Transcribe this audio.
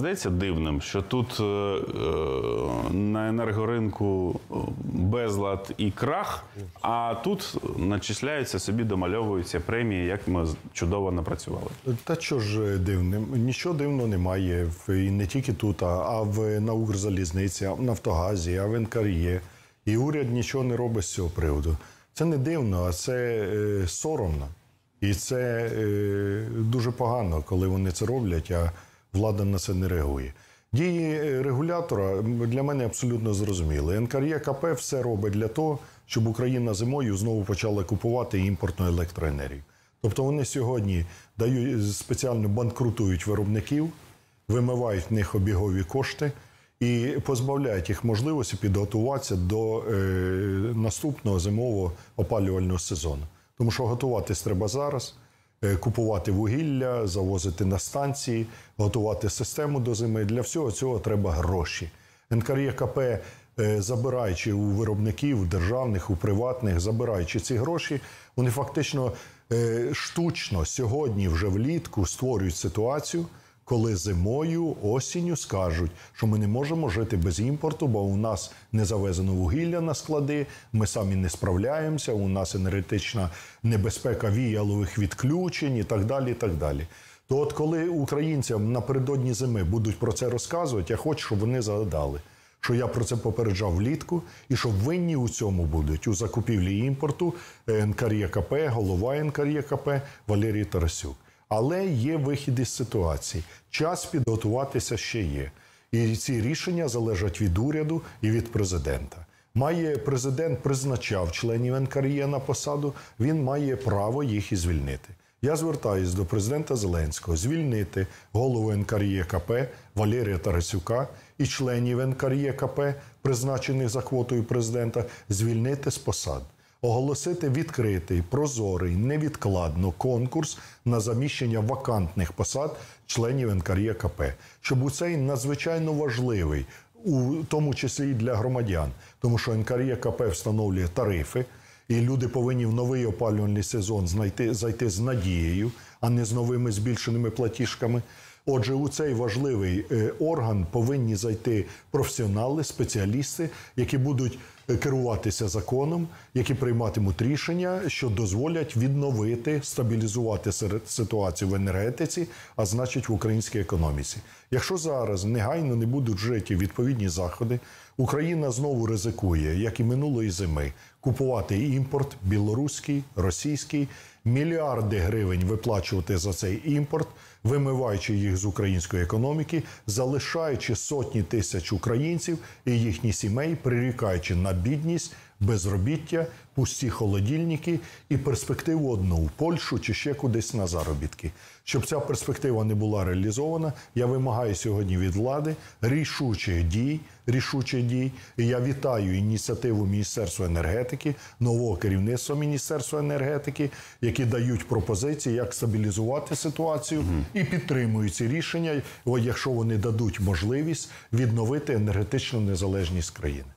здається дивним, що тут е, е, на енергоринку е, безлад і крах, а тут начисляються собі, домальовуються премії, як ми чудово напрацювали. Та що ж дивним? Нічого дивного немає. І не тільки тут, а в на Укрзалізниці, а в Нафтогазі, а в НКРЄ. І уряд нічого не робить з цього приводу. Це не дивно, а це е, соромно. І це е, дуже погано, коли вони це роблять. а влада на це не реагує. Дії е, регулятора для мене абсолютно зрозуміли. НКРЄКП все робить для того, щоб Україна зимою знову почала купувати імпортну електроенергію. Тобто вони сьогодні дають е, спеціально банкрутують виробників, вимивають в них обігові кошти і позбавляють їх можливості підготуватися до е, наступного зимового опалювального сезону. Тому що готуватись треба зараз. Е, купувати вугілля, завозити на станції, готувати систему до зими. Для всього цього треба гроші. НКРЄКП, е, забираючи у виробників державних, у приватних, забираючи ці гроші, вони фактично е, штучно сьогодні, вже влітку, створюють ситуацію коли зимою осінню скажуть, що ми не можемо жити без імпорту, бо у нас не завезено вугілля на склади, ми самі не справляємося. У нас енергетична небезпека віялових відключень і так далі. І так далі. То, от коли українцям напередодні зими будуть про це розказувати, я хочу, щоб вони згадали. Що я про це попереджав влітку, і що винні у цьому будуть у закупівлі імпорту е, НКРЄКП, голова НКРЄКП Валерій Тарасюк. Але є вихід із ситуації. Час підготуватися ще є. І ці рішення залежать від уряду і від президента. Має президент призначав членів НКРЄ на посаду. Він має право їх і звільнити. Я звертаюся до президента Зеленського звільнити голову КП Валерія Тарасюка і членів КП, призначених за квотою президента, звільнити з посад оголосити відкритий, прозорий, невідкладно конкурс на заміщення вакантних посад членів НКРЄКП, щоб у цей надзвичайно важливий, у тому числі і для громадян, тому що НКРЄКП встановлює тарифи. І люди повинні в новий опалювальний сезон знайти зайти з надією, а не з новими збільшеними платіжками. Отже, у цей важливий е, орган повинні зайти професіонали, спеціалісти, які будуть керуватися законом, які прийматимуть рішення, що дозволять відновити стабілізувати ситуацію в енергетиці, а значить в українській економіці. Якщо зараз негайно не будуть вжиті відповідні заходи, Україна знову ризикує, як і минулої зими, купувати імпорт білоруський, російський. Мільярди гривень виплачувати за цей імпорт, вимиваючи їх з української економіки, залишаючи сотні тисяч українців і їхні сімей, прирікаючи на бідність, безробіття, пусті холодильники і перспективу одну в Польщу чи ще кудись на заробітки. Щоб ця перспектива не була реалізована, я вимагаю сьогодні від влади рішучих дій. Рішучих дій. І Я вітаю ініціативу Міністерства енергетики, нового керівництва Міністерства енергетики, які дають пропозиції, як стабілізувати ситуацію угу. і підтримують ці рішення, якщо вони дадуть можливість відновити енергетичну незалежність країни.